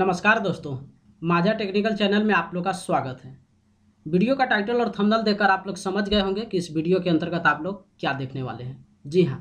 नमस्कार दोस्तों माझा टेक्निकल चैनल में आप लोग का स्वागत है वीडियो का टाइटल और थंबनेल देखकर आप लोग समझ गए होंगे कि इस वीडियो के अंतर्गत आप लोग क्या देखने वाले हैं जी हाँ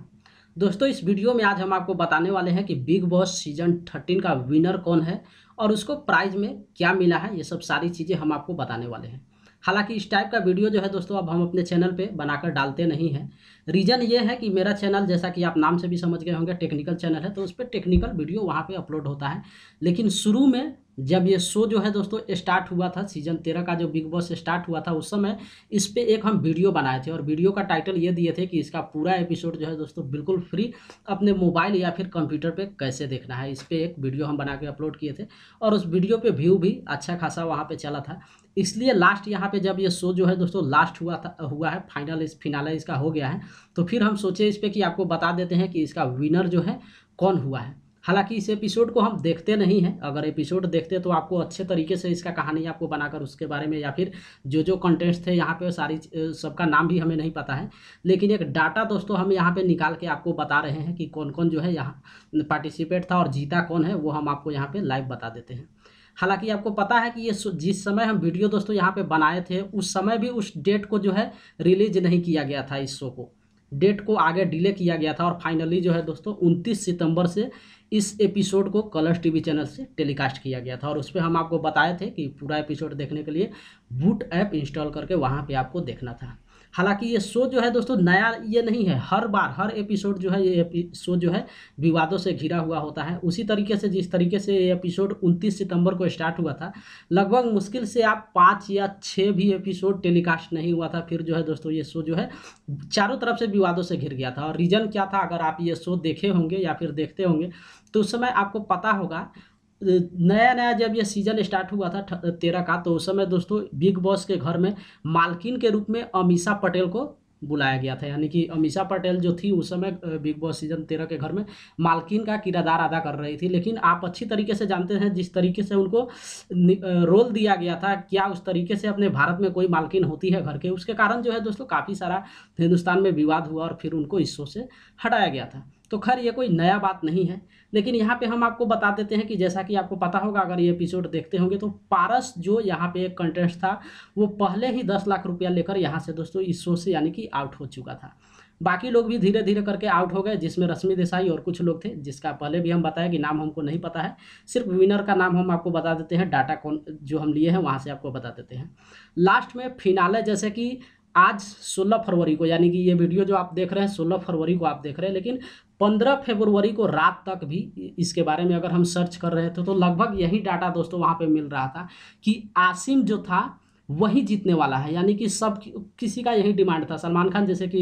दोस्तों इस वीडियो में आज हम आपको बताने वाले हैं कि बिग बॉस सीजन थर्टीन का विनर कौन है और उसको प्राइज में क्या मिला है ये सब सारी चीज़ें हम आपको बताने वाले हैं हालांकि इस टाइप का वीडियो जो है दोस्तों अब हम अपने चैनल पे बनाकर डालते नहीं हैं रीज़न ये है कि मेरा चैनल जैसा कि आप नाम से भी समझ गए होंगे टेक्निकल चैनल है तो उस पर टेक्निकल वीडियो वहाँ पर अपलोड होता है लेकिन शुरू में जब ये शो जो है दोस्तों स्टार्ट हुआ था सीजन तेरह का जो बिग बॉस स्टार्ट हुआ था उस समय इस पर एक हम वीडियो बनाए थे और वीडियो का टाइटल ये दिए थे कि इसका पूरा एपिसोड जो है दोस्तों बिल्कुल फ्री अपने मोबाइल या फिर कंप्यूटर पे कैसे देखना है इस पर एक वीडियो हम बना के अपलोड किए थे और उस वीडियो पे व्यू भी अच्छा खासा वहाँ पर चला था इसलिए लास्ट यहाँ पे जब ये शो जो है दोस्तों लास्ट हुआ था हुआ है फाइनल इस फिनाला इसका हो गया है तो फिर हम सोचे इस पर कि आपको बता देते हैं कि इसका विनर जो है कौन हुआ है हालांकि इस एपिसोड को हम देखते नहीं हैं अगर एपिसोड देखते तो आपको अच्छे तरीके से इसका कहानी आपको बनाकर उसके बारे में या फिर जो जो कंटेंट्स थे यहाँ पे सारी सबका नाम भी हमें नहीं पता है लेकिन एक डाटा दोस्तों हम यहाँ पे निकाल के आपको बता रहे हैं कि कौन कौन जो है यहाँ पार्टिसिपेट था और जीता कौन है वो हम आपको यहाँ पर लाइव बता देते हैं हालांकि आपको पता है कि ये जिस समय हम वीडियो दोस्तों यहाँ पे बनाए थे उस समय भी उस डेट को जो है रिलीज नहीं किया गया था इस शो को डेट को आगे डिले किया गया था और फाइनली जो है दोस्तों 29 सितंबर से इस एपिसोड को कलर्स टीवी चैनल से टेलीकास्ट किया गया था और उस पर हम आपको बताए थे कि पूरा एपिसोड देखने के लिए बूट ऐप इंस्टॉल करके वहाँ पे आपको देखना था हालांकि ये शो जो है दोस्तों नया ये नहीं है हर बार हर एपिसोड जो है ये शो जो है विवादों से घिरा हुआ होता है उसी तरीके से जिस तरीके से ये एपिसोड 29 सितंबर को स्टार्ट हुआ था लगभग मुश्किल से आप पाँच या छः भी एपिसोड टेलीकास्ट नहीं हुआ था फिर जो है दोस्तों ये शो जो है चारों तरफ से विवादों से घिर गया था और रीज़न क्या था अगर आप ये शो देखे होंगे या फिर देखते होंगे तो उस समय आपको पता होगा नया नया जब ये सीजन स्टार्ट हुआ था तेरह का तो उस समय दोस्तों बिग बॉस के घर में मालकिन के रूप में अमीषा पटेल को बुलाया गया था यानी कि अमीषा पटेल जो थी उस समय बिग बॉस सीजन तेरह के घर में मालकिन का किरदार अदा कर रही थी लेकिन आप अच्छी तरीके से जानते हैं जिस तरीके से उनको रोल दिया गया था क्या उस तरीके से अपने भारत में कोई मालकिन होती है घर के उसके कारण जो है दोस्तों काफ़ी सारा हिंदुस्तान में विवाद हुआ और फिर उनको इस शो से हटाया गया था तो खैर ये कोई नया बात नहीं है लेकिन यहाँ पे हम आपको बता देते हैं कि जैसा कि आपको पता होगा अगर ये एपिसोड देखते होंगे तो पारस जो यहाँ पे एक कंटेस्ट था वो पहले ही दस लाख रुपया लेकर यहाँ से दोस्तों इस शो से यानी कि आउट हो चुका था बाकी लोग भी धीरे धीरे करके आउट हो गए जिसमें रश्मि देसाई और कुछ लोग थे जिसका पहले भी हम बताया कि नाम हमको नहीं पता है सिर्फ विनर का नाम हम आपको बता देते हैं डाटा कौन जो हम लिए हैं वहाँ से आपको बता देते हैं लास्ट में फिनाले जैसे कि आज 16 फरवरी को यानी कि ये वीडियो जो आप देख रहे हैं 16 फरवरी को आप देख रहे हैं लेकिन 15 फरवरी को रात तक भी इसके बारे में अगर हम सर्च कर रहे थे तो लगभग यही डाटा दोस्तों वहाँ पे मिल रहा था कि आसिम जो था वही जीतने वाला है यानी कि सब किसी का यही डिमांड था सलमान खान जैसे कि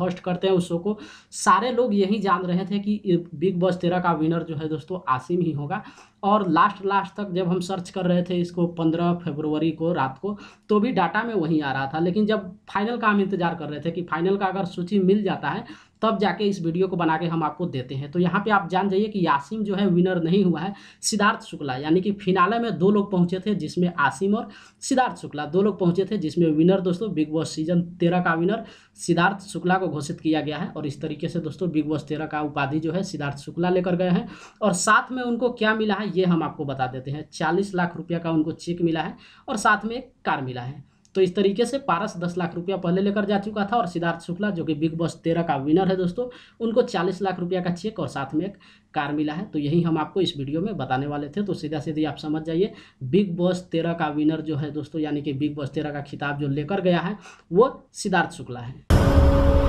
होस्ट करते हैं उस शो को सारे लोग यही जान रहे थे कि बिग बॉस तेरह का विनर जो है दोस्तों आसिम ही होगा और लास्ट लास्ट तक जब हम सर्च कर रहे थे इसको पंद्रह फेबरवरी को रात को तो भी डाटा में वही आ रहा था लेकिन जब फाइनल का हम इंतज़ार कर रहे थे कि फाइनल का अगर सूची मिल जाता है तब जाके इस वीडियो को बना के हम आपको देते हैं तो यहाँ पे आप जान जाइए कि यासिम जो है विनर नहीं हुआ है सिद्धार्थ शुक्ला यानी कि फिनाले में दो लोग पहुँचे थे जिसमें आसिम और सिद्धार्थ शुक्ला दो लोग पहुँचे थे जिसमें विनर दोस्तों बिग बॉस सीजन तेरह का विनर सिद्धार्थ शुक्ला को घोषित किया गया है और इस तरीके से दोस्तों बिग बॉस तेरह का उपाधि जो है सिद्धार्थ शुक्ला लेकर गए हैं और साथ में उनको क्या मिला है ये हम आपको बता देते हैं चालीस लाख रुपया का उनको चेक मिला है और साथ में एक कार मिला है तो इस तरीके से पारस दस लाख रुपया पहले लेकर जा चुका था और सिद्धार्थ शुक्ला जो कि बिग बॉस तेरह का विनर है दोस्तों उनको चालीस लाख रुपया का चेक और साथ में एक कार मिला है तो यही हम आपको इस वीडियो में बताने वाले थे तो सीधा सीधे आप समझ जाइए बिग बॉस तेरह का विनर जो है दोस्तों यानी कि बिग बॉस तेरह का खिताब जो लेकर गया है वो सिद्धार्थ शुक्ला है